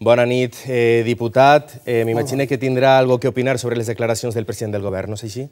Bona nit, eh, diputat. Eh, M'imagino que tindrà algo que opinar sobre les declaracions del president del govern, no és així?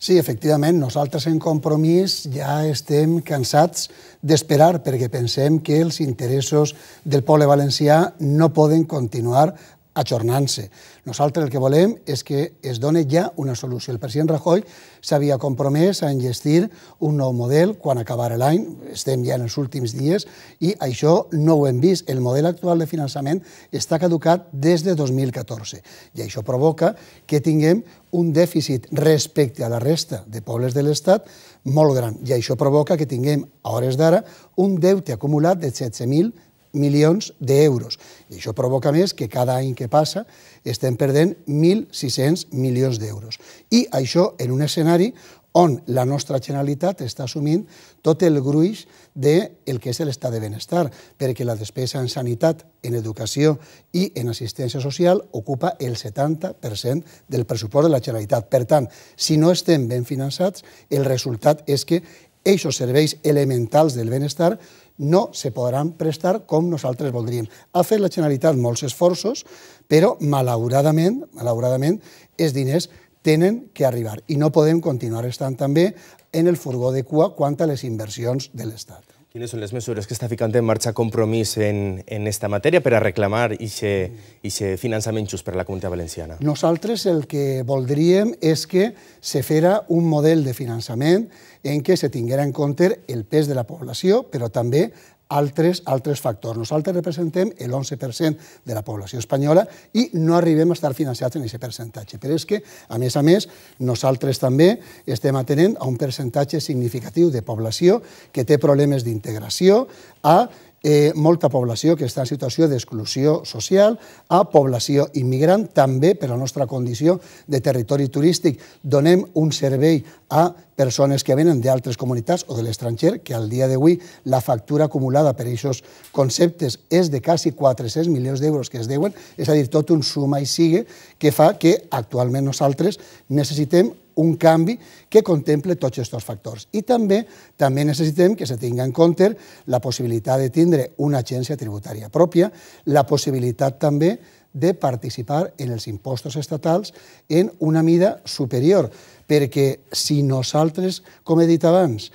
Sí, efectivament. Nosaltres en compromís ja estem cansats d'esperar perquè pensem que els interessos del poble valencià no poden continuar ajornant-se. Nosaltres el que volem és que es doni ja una solució. El president Rajoy s'havia compromès a enllestir un nou model quan acabara l'any, estem ja en els últims dies, i això no ho hem vist. El model actual de finançament està caducat des de 2014 i això provoca que tinguem un dèficit respecte a la resta de pobles de l'Estat molt gran i això provoca que tinguem, a hores d'ara, un deute acumulat de 16.000 milions d'euros. I això provoca més que cada any que passa estem perdent 1.600 milions d'euros. I això en un escenari on la nostra Generalitat està assumint tot el gruix del que és l'estat de benestar, perquè la despesa en sanitat, en educació i en assistència social ocupa el 70% del pressupost de la Generalitat. Per tant, si no estem ben finançats, el resultat és que aquests serveis elementals del benestar no se podran prestar com nosaltres voldríem. Ha fet la Generalitat molts esforços, però malauradament, malauradament els diners tenen que arribar i no podem continuar estant també en el furgó de cua quant a les inversions de l'Estat. Quines són les mesures que està ficant en marxa Compromís en, en esta matèria per a reclamar aquest finançament just per a la Comunitat Valenciana? Nosaltres el que voldríem és que se fera un model de finançament en què se tinguera en compte el pes de la població, però també altres, altres factors. Nosaltres representem l'11% de la població espanyola i no arribem a estar financiats en aquest percentatge. Però és que, a més a més, nosaltres també estem atenent a un percentatge significatiu de població que té problemes d'integració, a eh, molta població que està en situació d'exclusió social a població immigrant, també per la nostra condició de territori turístic. Donem un servei a persones que venen d'altres comunitats o de l'estranger, que al dia d'avui la factura acumulada per aquests conceptes és de quasi 400 milions d'euros que es deuen, és a dir, tot un suma i sigue que fa que actualment nosaltres necessitem un canvi que contemple tots aquests factors. I també també necessitem que se tingui en compte la possibilitat de tindre una agència tributària pròpia, la possibilitat també de participar en els impostos estatals en una mida superior, perquè si nosaltres, com he dit abans,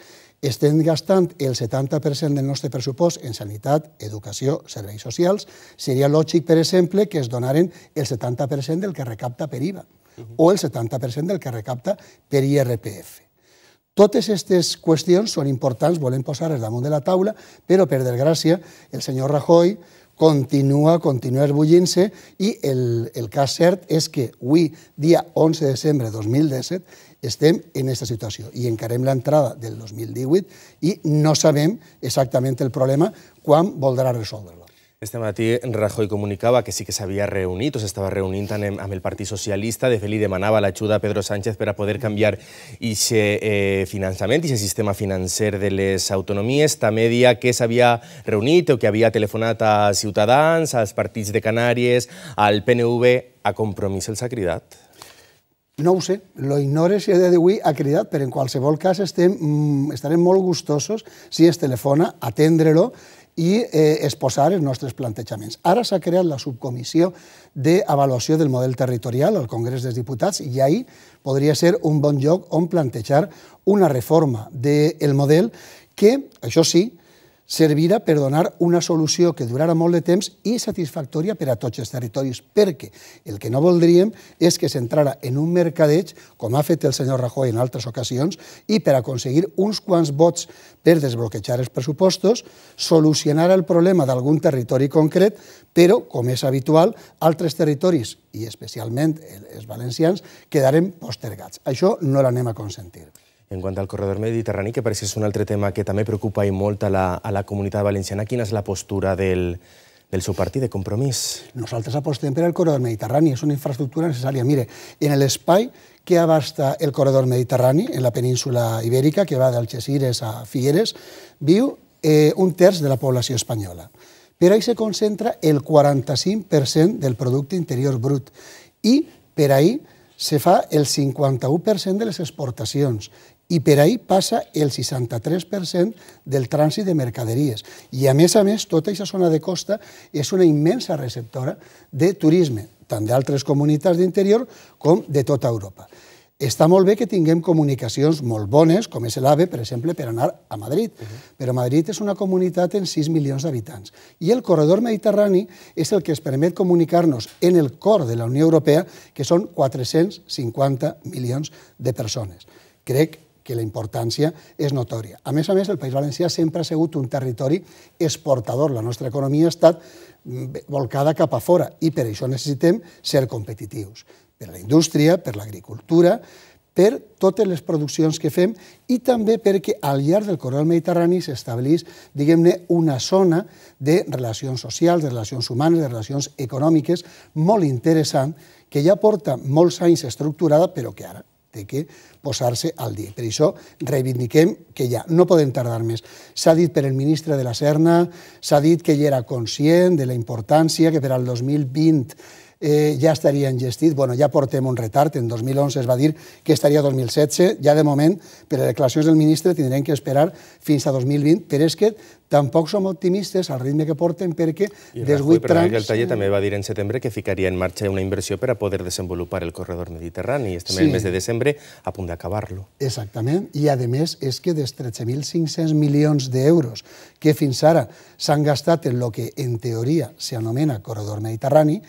estem gastant el 70% del nostre pressupost en sanitat, educació, serveis socials, seria lògic, per exemple, que es donaren el 70% del que recapta per IVA o el 70% del que recapta per IRPF. Totes aquestes qüestions són importants, volem posar-les damunt de la taula, però, per desgràcia, el senyor Rajoy continua, continua esbullint-se i el, el cas cert és que avui, dia 11 de desembre de 2017, estem en aquesta situació i encarem l'entrada del 2018 i no sabem exactament el problema quan voldrà resoldre-lo. Este matí Rajoy comunicava que sí que s'havia reunit o s'estava reunint amb el Partit Socialista. De fet, li demanava l'ajuda a Pedro Sánchez per a poder canviar aquest eh, finançament, aquest sistema financer de les autonomies. També dia que s'havia reunit o que havia telefonat a Ciutadans, als partits de Canàries, al PNV. A Compromís els ha cridat? No ho sé, lo ignore si a dia d'avui ha cridat, però en qualsevol cas estem, mm, estarem molt gustosos si es telefona, atendre-lo i eh, exposar els nostres plantejaments. Ara s'ha creat la subcomissió d'avaluació del model territorial al Congrés dels Diputats i ahir podria ser un bon lloc on plantejar una reforma del model que, això sí, servirà per donar una solució que durara molt de temps i satisfactòria per a tots els territoris, perquè el que no voldríem és que s'entrara en un mercadeig, com ha fet el senyor Rajoy en altres ocasions, i per aconseguir uns quants vots per desbloquejar els pressupostos, solucionar el problema d'algun territori concret, però, com és habitual, altres territoris, i especialment els valencians, quedarem postergats. Això no l'anem a consentir. En quant al corredor mediterrani, que pareix que és un altre tema que també preocupa i molt a la, a la comunitat valenciana, quina és la postura del, del seu partit de compromís? Nosaltres apostem per al corredor mediterrani, és una infraestructura necessària. Mire, en l'espai que abasta el corredor mediterrani, en la península ibèrica, que va d'Algesires a Figueres, viu eh, un terç de la població espanyola. Per ahí se concentra el 45% del producte interior brut i per ahí se fa el 51% de les exportacions i per ahir passa el 63% del trànsit de mercaderies. I, a més a més, tota aquesta zona de costa és una immensa receptora de turisme, tant d'altres comunitats d'interior com de tota Europa. Està molt bé que tinguem comunicacions molt bones, com és l'AVE, per exemple, per anar a Madrid, però Madrid és una comunitat en 6 milions d'habitants. I el corredor mediterrani és el que es permet comunicar-nos en el cor de la Unió Europea, que són 450 milions de persones. Crec que la importància és notòria. A més a més, el País Valencià sempre ha sigut un territori exportador. La nostra economia ha estat mm, volcada cap a fora i per això necessitem ser competitius. Per la indústria, per l'agricultura, per totes les produccions que fem i també perquè al llarg del corredor mediterrani s'establís, diguem-ne, una zona de relacions socials, de relacions humanes, de relacions econòmiques molt interessant que ja porta molts anys estructurada però que ara té que posar-se al dia. Per això reivindiquem que ja no podem tardar més. S'ha dit per el ministre de la Serna, s'ha dit que ell era conscient de la importància, que per al 2020 eh, ja estaria engestit. Bueno, ja portem un retard, en 2011 es va dir que estaria 2016, ja de moment, per a declaracions del ministre tindrem que esperar fins a 2020, però és que tampoc som optimistes al ritme que porten perquè I Rajoy, 8 trams... El taller també va dir en setembre que ficaria en marxa una inversió per a poder desenvolupar el corredor mediterrani i estem en el mes de desembre a punt d'acabar-lo. Exactament, i a més és que dels 13.500 milions d'euros que fins ara s'han gastat en el que en teoria s'anomena corredor mediterrani,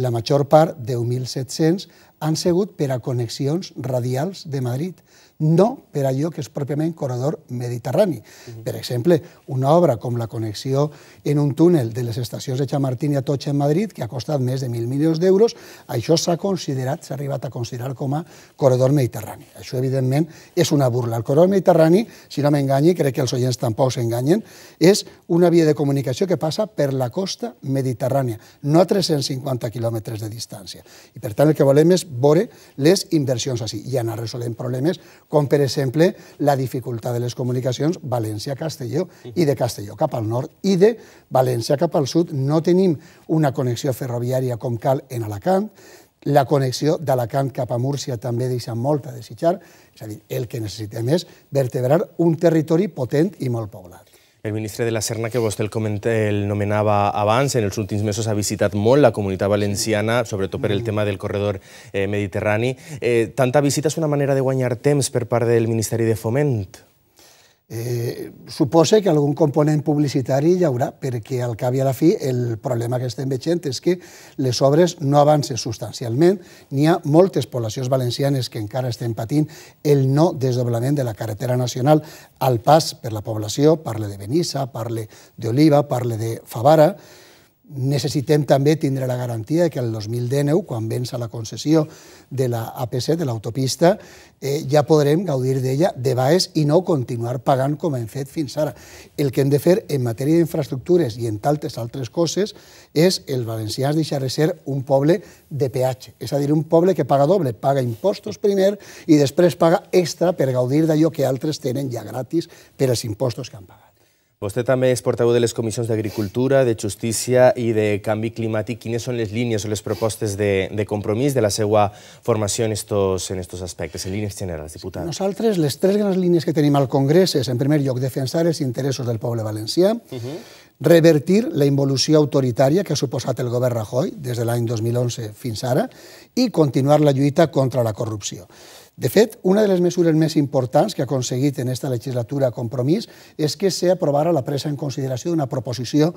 la major part, 10.700, han sigut per a connexions radials de Madrid, no per allò que és pròpiament corredor mediterrani. Uh mhm. -huh. Per exemple, una obra com la connexió en un túnel de les estacions de Chamartín i Atocha en Madrid, que ha costat més de 1.000 milions d'euros, això s'ha considerat, s'ha arribat a considerar com a corredor mediterrani. Això, evidentment, és una burla. El corredor mediterrani, si no m'enganyi, crec que els oients tampoc s'enganyen, és una via de comunicació que passa per la costa mediterrània, no a 350 quilòmetres de distància. I, per tant, el que volem és veure les inversions així i anar resolent problemes com, per exemple, la dificultat de les comunicacions València-Castelló i de Castelló cap al nord i de València cap al sud. No tenim una connexió ferroviària com cal en Alacant, la connexió d'Alacant cap a Múrcia també deixa molt a desitjar, és a dir, el que necessitem és vertebrar un territori potent i molt poblat. El ministre de la Serna, que vostè el, comenta, el nomenava abans, en els últims mesos ha visitat molt la comunitat valenciana, sobretot per el mm. tema del corredor eh, mediterrani. Eh, tanta visita és una manera de guanyar temps per part del Ministeri de Foment? Eh, suposa que algun component publicitari hi haurà, perquè al cap i a la fi el problema que estem veient és que les obres no avancen substancialment, n'hi ha moltes poblacions valencianes que encara estem patint el no desdoblament de la carretera nacional al pas per la població, parle de Benissa, parle d'Oliva, parle de Favara, necessitem també tindre la garantia que el 2019, quan vens a la concessió de la de l'autopista, eh, ja podrem gaudir d'ella de baix i no continuar pagant com hem fet fins ara. El que hem de fer en matèria d'infraestructures i en tantes altres coses és els valencians deixar de ser un poble de peatge, és a dir, un poble que paga doble, paga impostos primer i després paga extra per gaudir d'allò que altres tenen ja gratis per als impostos que han pagat. Vostè també és portaveu de les comissions d'Agricultura, de Justícia i de Canvi Climàtic. Quines són les línies o les propostes de, de compromís de la seva formació en estos, en estos aspectes, en línies generals, diputada? Nosaltres, les tres grans línies que tenim al Congrés és, en primer lloc, defensar els interessos del poble valencià, uh -huh. revertir la involució autoritària que ha suposat el govern Rajoy des de l'any 2011 fins ara i continuar la lluita contra la corrupció. De fet, una de les mesures més importants que ha aconseguit en aquesta legislatura Compromís és que s'aprovara la presa en consideració d'una proposició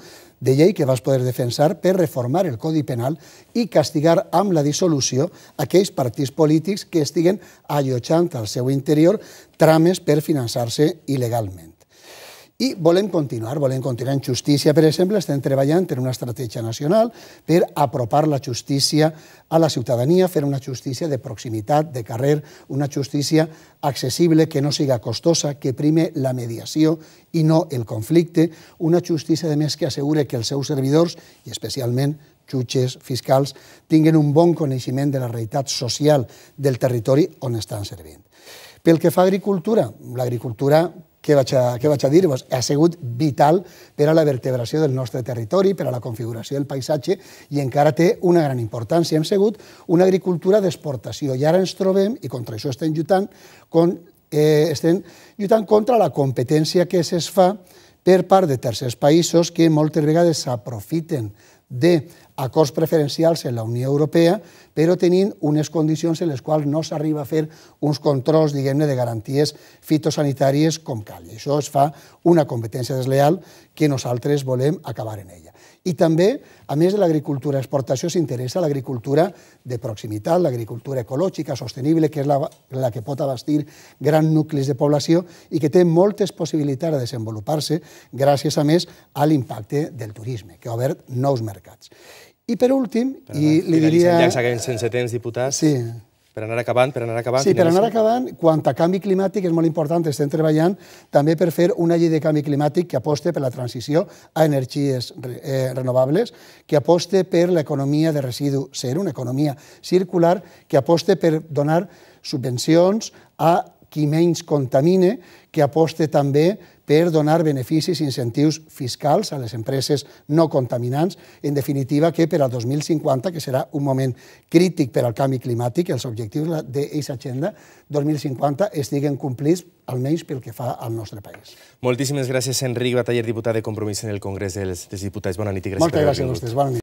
de llei que vas poder defensar per reformar el Codi Penal i castigar amb la dissolució aquells partits polítics que estiguen allotjant al seu interior trames per finançar-se il·legalment. I volem continuar, volem continuar en justícia. Per exemple, estem treballant en una estratègia nacional per apropar la justícia a la ciutadania, fer una justícia de proximitat, de carrer, una justícia accessible, que no siga costosa, que prime la mediació i no el conflicte, una justícia, a més, que assegure que els seus servidors, i especialment jutges, fiscals, tinguin un bon coneixement de la realitat social del territori on estan servint. Pel que fa a agricultura, l'agricultura que vaig, a, que vaig a dir, doncs, ha sigut vital per a la vertebració del nostre territori, per a la configuració del paisatge, i encara té una gran importància. Hem sigut una agricultura d'exportació, i ara ens trobem, i contra això estem lluitant, con, eh, estem lluitant contra la competència que es fa per part de tercers països que moltes vegades s'aprofiten de acords preferencials en la Unió Europea, però tenint unes condicions en les quals no s'arriba a fer uns controls, diguem-ne, de garanties fitosanitàries com cal. I això es fa una competència desleal que nosaltres volem acabar en ella. I també, a més de l'agricultura exportació, s'interessa l'agricultura de proximitat, l'agricultura ecològica, sostenible, que és la, la que pot abastir grans nuclis de població i que té moltes possibilitats de desenvolupar-se gràcies, a més, a l'impacte del turisme, que ha obert nous mercats. I per últim, per anar, i li diria... Llargs sense temps, diputats. Sí. Per anar acabant, per anar acabant. Sí, per anar acabant, quant a canvi climàtic és molt important, estem treballant també per fer una llei de canvi climàtic que aposte per la transició a energies eh, renovables, que aposte per l'economia de residu ser una economia circular, que aposte per donar subvencions a qui menys contamine, que aposte també per donar beneficis i incentius fiscals a les empreses no contaminants. En definitiva, que per al 2050, que serà un moment crític per al canvi climàtic, els objectius d'aquesta agenda 2050 estiguen complits almenys pel que fa al nostre país. Moltíssimes gràcies, Enric Bataller, diputat de Compromís en el Congrés dels Diputats. Bona nit i gràcies Moltes per haver vingut. Moltes gràcies a vostès. Bona nit.